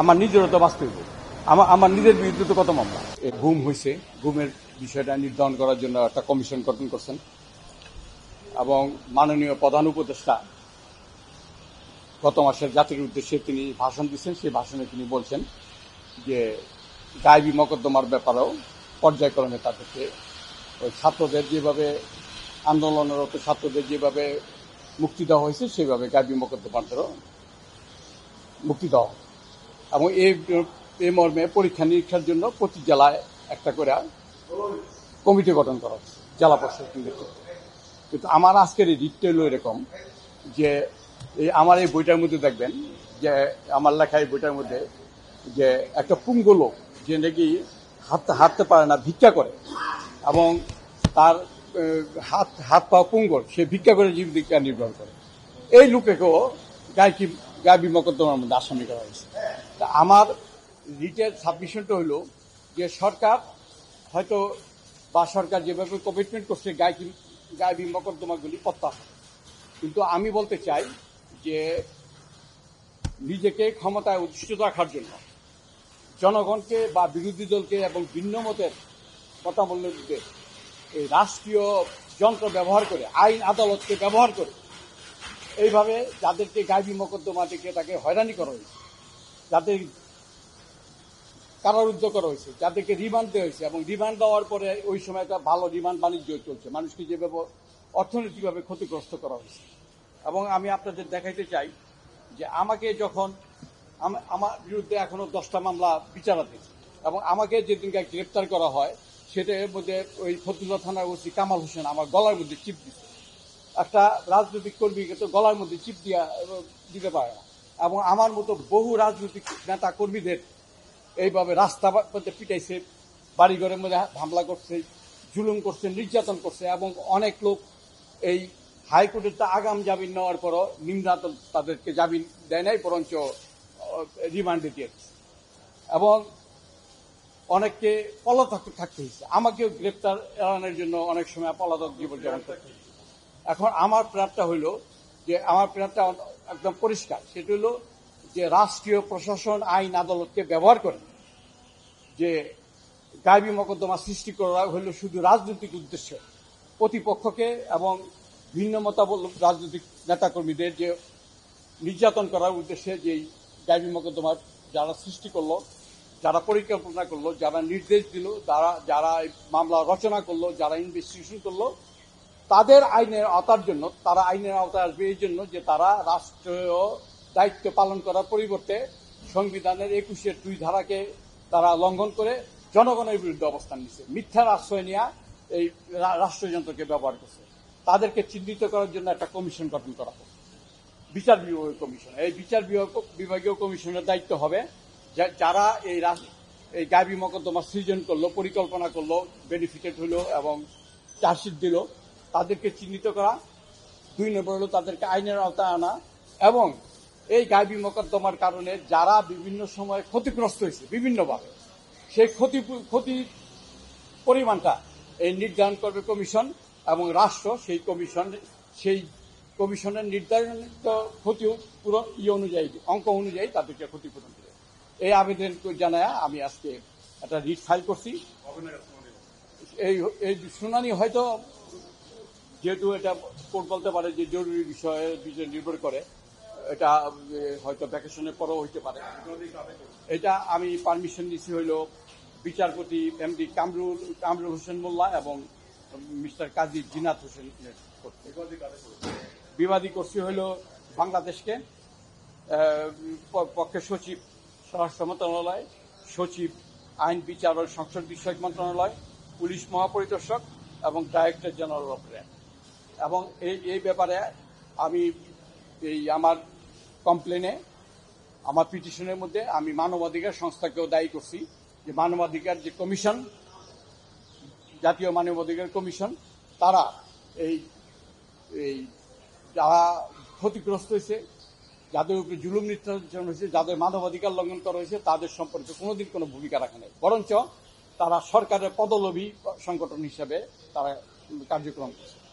আমার নিজেরও তো আমার আমার নিজের বিরুদ্ধে তো কত মামলা ঘুম হয়েছে ঘুমের বিষয়টা নির্ধারণ করার জন্য একটা কমিশন গঠন করছেন এবং মাননীয় প্রধান উপদেষ্টা গত মাসের জাতির উদ্দেশ্যে তিনি ভাষণ দিচ্ছেন সেই ভাষণে তিনি বলছেন যে গায়বী মকদ্দমার ব্যাপারেও পর্যায়ক্রমে তাদেরকে ওই ছাত্রদের যেভাবে আন্দোলনরত ছাত্রদের যেভাবে মুক্তি দেওয়া হয়েছে সেভাবে গায়েবী মকদ্দমাদেরও মুক্তি দেওয়া এবং এই এই মর্মে পরীক্ষা নিরীক্ষার জন্য প্রতি জেলায় একটা করে কমিটি গঠন করা হচ্ছে জেলা পরিষদ কিন্তু আমার আজকের এই রিটটা এরকম যে এই আমার এই বইটার মধ্যে দেখবেন যে আমার লেখা এই বইটার মধ্যে যে একটা পুঙ্গু লোক যে নাকি হাঁটতে হাঁটতে পারে না ভিক্ষা করে এবং তার হাত হাত পা পুঙ্গল সে ভিক্ষা করে জীবিকা নির্ভর করে এই লোকেকেও গায়কি গাবি মকদ্দমার মধ্যে আসামি করা হয়েছে তা আমার রিটের সাবমিশনটা হলো যে সরকার হয়তো বা সরকার যেভাবে কমিটমেন্ট করছে গায়ে গায়বী মকদ্দমাগুলি প্রত্যাহার কিন্তু আমি বলতে চাই যে নিজেকে ক্ষমতায় অধিষ্ঠিত রাখার জন্য জনগণকে বা বিরোধী দলকে এবং ভিন্ন মতের মতামূল্যদের এই রাষ্ট্রীয় যন্ত্র ব্যবহার করে আইন আদালতকে ব্যবহার করে এইভাবে যাদেরকে গাইবী মকদ্দমা দেখে তাকে হয়রানি করা হয়েছে যাদের কারারুদ্ধ করা হয়েছে যাদেরকে রিমান্ড দেওয়া হয়েছে এবং রিমান্ড দেওয়ার পরে ওই সময় একটা ভালো রিমান্ড বাণিজ্য চলছে মানুষকে যেভাবে অর্থনৈতিকভাবে ক্ষতিগ্রস্ত করা হয়েছে এবং আমি আপনাদের দেখাইতে চাই যে আমাকে যখন আমার বিরুদ্ধে এখনো দশটা মামলা বিচারাধীন এবং আমাকে যেদিনকে গ্রেপ্তার করা হয় সেটার মধ্যে ওই ফতুল্লা থানার ওসি কামাল হোসেন আমার গলার মধ্যে চিপ দিচ্ছে একটা রাজনৈতিক কর্মীকে তো গলার মধ্যে চিপ দিয়া দিতে পারে না এবং আমার মতো বহু রাজনৈতিক নেতা কর্মীদের এইভাবে রাস্তা মধ্যে পিটাইছে বাড়িঘরের মধ্যে হামলা করছে জুলুম করছে নির্যাতন করছে এবং অনেক লোক এই হাইকোর্টের তো আগাম জামিন নেওয়ার পরও নিম্নাতন তাদেরকে জামিন দেয় নাই বরঞ্চ রিমান্ডে দিয়েছে এবং অনেককে পলাতক থাকতে হয়েছে আমাকেও গ্রেপ্তার এড়ানোর জন্য অনেক সময় পলাতক জীবনযাপন করতে এখন আমার প্ল্যানটা হইল যে আমার প্ল্যানটা একদম পরিষ্কার সেটা হলো যে রাষ্ট্রীয় প্রশাসন আইন আদালতকে ব্যবহার করে যে গাইবি মকদ্দমা সৃষ্টি করা হইল শুধু রাজনৈতিক উদ্দেশ্যে প্রতিপক্ষকে এবং ভিন্ন মতাবল রাজনৈতিক নেতাকর্মীদের যে নির্যাতন করার উদ্দেশ্যে যে গাইবি মকদ্দমা যারা সৃষ্টি করলো যারা পরিকল্পনা করলো যারা নির্দেশ দিল তারা যারা মামলা রচনা করলো যারা ইনভেস্টিগেশন করলো তাদের আইনের আওতার জন্য তারা আইনের আওতায় আসবে এই জন্য যে তারা রাষ্ট্রীয় দায়িত্ব পালন করার পরিবর্তে সংবিধানের একুশের দুই ধারাকে তারা লঙ্ঘন করে জনগণের বিরুদ্ধে অবস্থান নিচ্ছে মিথ্যার আশ্রয় নেওয়া এই রাষ্ট্রযন্ত্রকে ব্যবহার করছে তাদেরকে চিহ্নিত করার জন্য একটা কমিশন গঠন করা হোক বিচার বিভাগীয় কমিশন এই বিচার বিভাগীয় কমিশনের দায়িত্ব হবে যারা এই এই গাবি মকদ্দমা সৃজন করলো পরিকল্পনা করলো বেনিফিটেড হলো এবং চার্জশিট দিল তাদেরকে চিহ্নিত করা দুই নম্বর হলো তাদেরকে আইনের আওতায় আনা এবং এই গাইবি মোকদ্দমার কারণে যারা বিভিন্ন সময় ক্ষতিগ্রস্ত হয়েছে বিভিন্নভাবে সেই ক্ষতি ক্ষতির পরিমাণটা এই নির্ধারণ করবে কমিশন এবং রাষ্ট্র সেই কমিশন সেই কমিশনের নির্ধারিত ক্ষতি পূরণ ই অনুযায়ী অঙ্ক অনুযায়ী তাদেরকে ক্ষতিপূরণ দেবে এই আবেদন জানায় আমি আজকে একটা রিট ফাইল করছি এই এই শুনানি হয়তো যেহেতু এটা কোর্ট বলতে পারে যে জরুরি বিষয়ে বিষয়ে নির্ভর করে এটা হয়তো ভ্যাকেশনের পরও হইতে পারে এটা আমি পারমিশন দিচ্ছি হইল বিচারপতি এম ডি কামরুল কামরুল হোসেন মোল্লা এবং মিস্টার কাজী জিনাত হোসেন বিবাদী করছি হইল বাংলাদেশকে পক্ষে সচিব স্বরাষ্ট্র মন্ত্রণালয় সচিব আইন বিচার ও সংসদ বিষয়ক মন্ত্রণালয় পুলিশ মহাপরিদর্শক এবং ডাইরেক্টর জেনারেল অফ র্যাঙ্ক এবং এই এই ব্যাপারে আমি এই আমার কমপ্লেনে আমার পিটিশনের মধ্যে আমি মানবাধিকার সংস্থাকেও দায়ী করছি যে মানবাধিকার যে কমিশন জাতীয় মানবাধিকার কমিশন তারা এই এই যারা ক্ষতিগ্রস্ত হয়েছে যাদের উপরে জুলুম নির্যাতন হয়েছে যাদের মানবাধিকার লঙ্ঘন করা হয়েছে তাদের সম্পর্কে কোনোদিন কোনো ভূমিকা রাখে নাই বরঞ্চ তারা সরকারের পদলবী সংগঠন হিসেবে তারা কার্যক্রম করছে